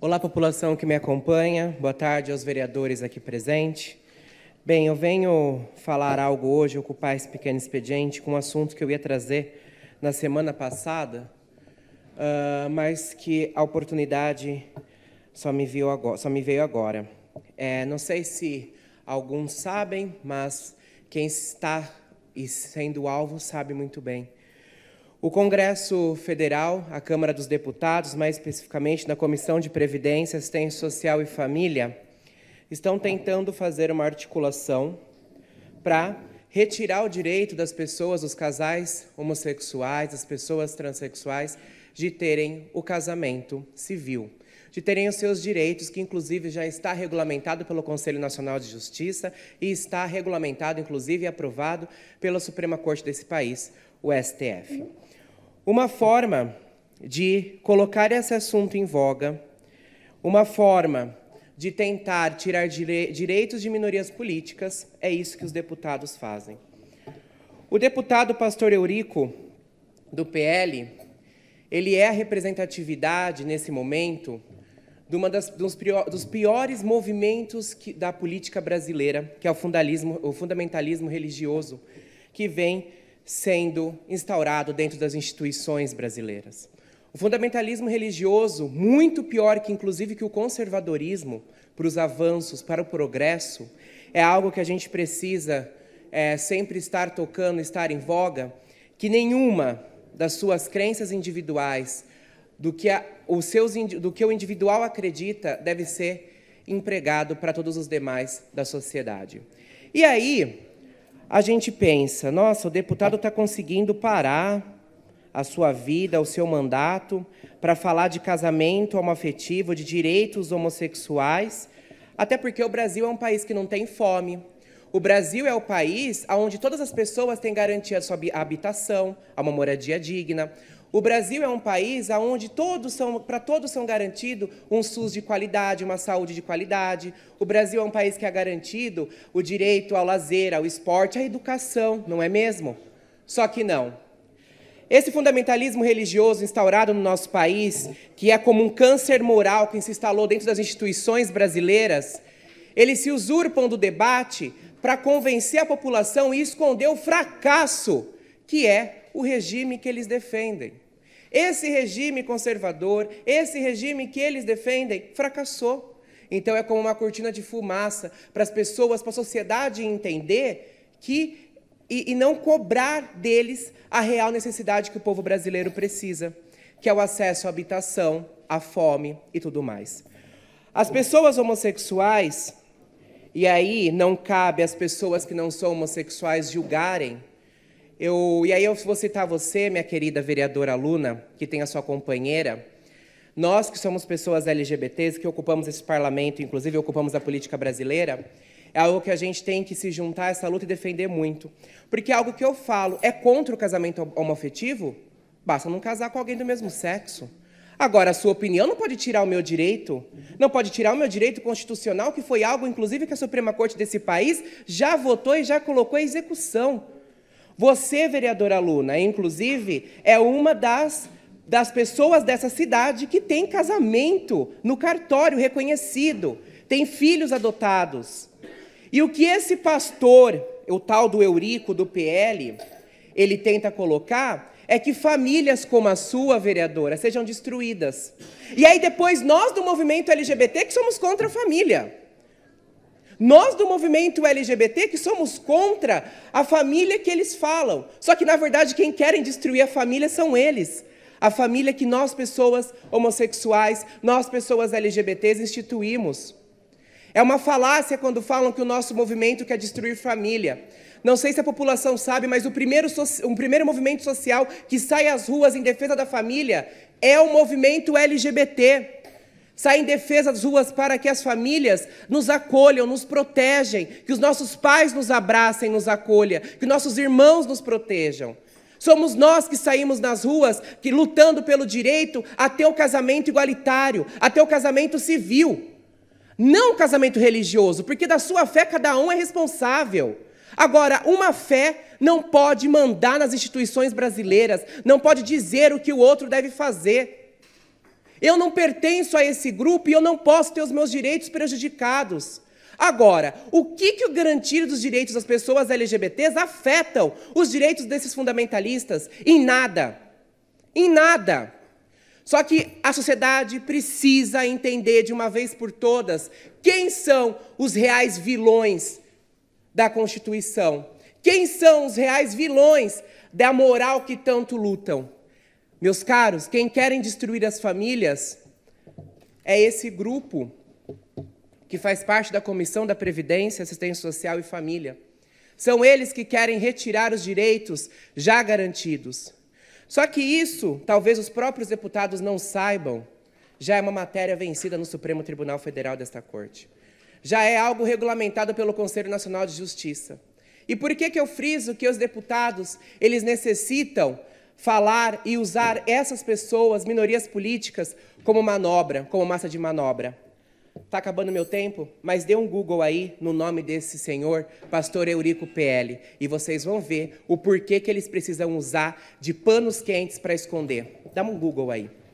Olá, população que me acompanha. Boa tarde aos vereadores aqui presentes. Bem, eu venho falar algo hoje, ocupar esse pequeno expediente com um assunto que eu ia trazer na semana passada, uh, mas que a oportunidade só me, agora, só me veio agora. É, não sei se alguns sabem, mas quem está sendo alvo sabe muito bem o Congresso Federal, a Câmara dos Deputados, mais especificamente na Comissão de Previdência, Assistência Social e Família, estão tentando fazer uma articulação para retirar o direito das pessoas, dos casais homossexuais, das pessoas transexuais, de terem o casamento civil, de terem os seus direitos, que inclusive já está regulamentado pelo Conselho Nacional de Justiça e está regulamentado, inclusive, e aprovado pela Suprema Corte desse país, o STF. Uma forma de colocar esse assunto em voga, uma forma de tentar tirar direitos de minorias políticas, é isso que os deputados fazem. O deputado Pastor Eurico, do PL, ele é a representatividade, nesse momento, de uma das, dos, dos piores movimentos que, da política brasileira, que é o, o fundamentalismo religioso, que vem sendo instaurado dentro das instituições brasileiras. O fundamentalismo religioso, muito pior que inclusive que o conservadorismo para os avanços, para o progresso, é algo que a gente precisa é, sempre estar tocando, estar em voga, que nenhuma das suas crenças individuais, do que, a, os seus, do que o individual acredita, deve ser empregado para todos os demais da sociedade. E aí, a gente pensa, nossa, o deputado está conseguindo parar a sua vida, o seu mandato, para falar de casamento homoafetivo, de direitos homossexuais, até porque o Brasil é um país que não tem fome. O Brasil é o país onde todas as pessoas têm garantia à sua habitação, a uma moradia digna. O Brasil é um país onde todos são, para todos são garantido um SUS de qualidade, uma saúde de qualidade. O Brasil é um país que é garantido o direito ao lazer, ao esporte, à educação, não é mesmo? Só que não. Esse fundamentalismo religioso instaurado no nosso país, que é como um câncer moral que se instalou dentro das instituições brasileiras, eles se usurpam do debate para convencer a população e esconder o fracasso que é o regime que eles defendem. Esse regime conservador, esse regime que eles defendem, fracassou. Então é como uma cortina de fumaça para as pessoas, para a sociedade entender que e, e, não cobrar deles a real necessidade que o povo brasileiro precisa, que é o acesso à habitação, à fome e tudo mais. As pessoas homossexuais, e aí não cabe às pessoas que não são homossexuais julgarem eu, e aí eu vou citar você, minha querida vereadora Luna, que tem a sua companheira. Nós que somos pessoas LGBTs, que ocupamos esse parlamento, inclusive ocupamos a política brasileira, é algo que a gente tem que se juntar a essa luta e defender muito. Porque algo que eu falo é contra o casamento homoafetivo, basta não casar com alguém do mesmo sexo. Agora, a sua opinião não pode tirar o meu direito, não pode tirar o meu direito constitucional, que foi algo, inclusive, que a Suprema Corte desse país já votou e já colocou em execução. Você, vereadora aluna, inclusive, é uma das das pessoas dessa cidade que tem casamento no cartório reconhecido, tem filhos adotados. E o que esse pastor, o tal do Eurico do PL, ele tenta colocar é que famílias como a sua, vereadora, sejam destruídas. E aí depois nós do movimento LGBT que somos contra a família. Nós do movimento LGBT que somos contra a família que eles falam. Só que, na verdade, quem querem destruir a família são eles. A família que nós, pessoas homossexuais, nós, pessoas LGBTs, instituímos. É uma falácia quando falam que o nosso movimento quer destruir família. Não sei se a população sabe, mas o primeiro, o primeiro movimento social que sai às ruas em defesa da família é o movimento LGBT. Sai em defesa das ruas para que as famílias nos acolham, nos protejam, que os nossos pais nos abracem, nos acolham, que nossos irmãos nos protejam. Somos nós que saímos nas ruas, que lutando pelo direito até o casamento igualitário, até o casamento civil. Não o casamento religioso, porque da sua fé cada um é responsável. Agora, uma fé não pode mandar nas instituições brasileiras, não pode dizer o que o outro deve fazer. Eu não pertenço a esse grupo e eu não posso ter os meus direitos prejudicados. Agora, o que, que o garantir dos direitos das pessoas LGBTs afetam os direitos desses fundamentalistas? Em nada. Em nada. Só que a sociedade precisa entender de uma vez por todas quem são os reais vilões da Constituição. Quem são os reais vilões da moral que tanto lutam? Meus caros, quem querem destruir as famílias é esse grupo que faz parte da Comissão da Previdência, Assistência Social e Família. São eles que querem retirar os direitos já garantidos. Só que isso, talvez os próprios deputados não saibam, já é uma matéria vencida no Supremo Tribunal Federal desta Corte. Já é algo regulamentado pelo Conselho Nacional de Justiça. E por que, que eu friso que os deputados, eles necessitam falar e usar essas pessoas, minorias políticas, como manobra, como massa de manobra. Está acabando meu tempo, mas dê um Google aí no nome desse senhor, pastor Eurico PL, e vocês vão ver o porquê que eles precisam usar de panos quentes para esconder. Dá um Google aí.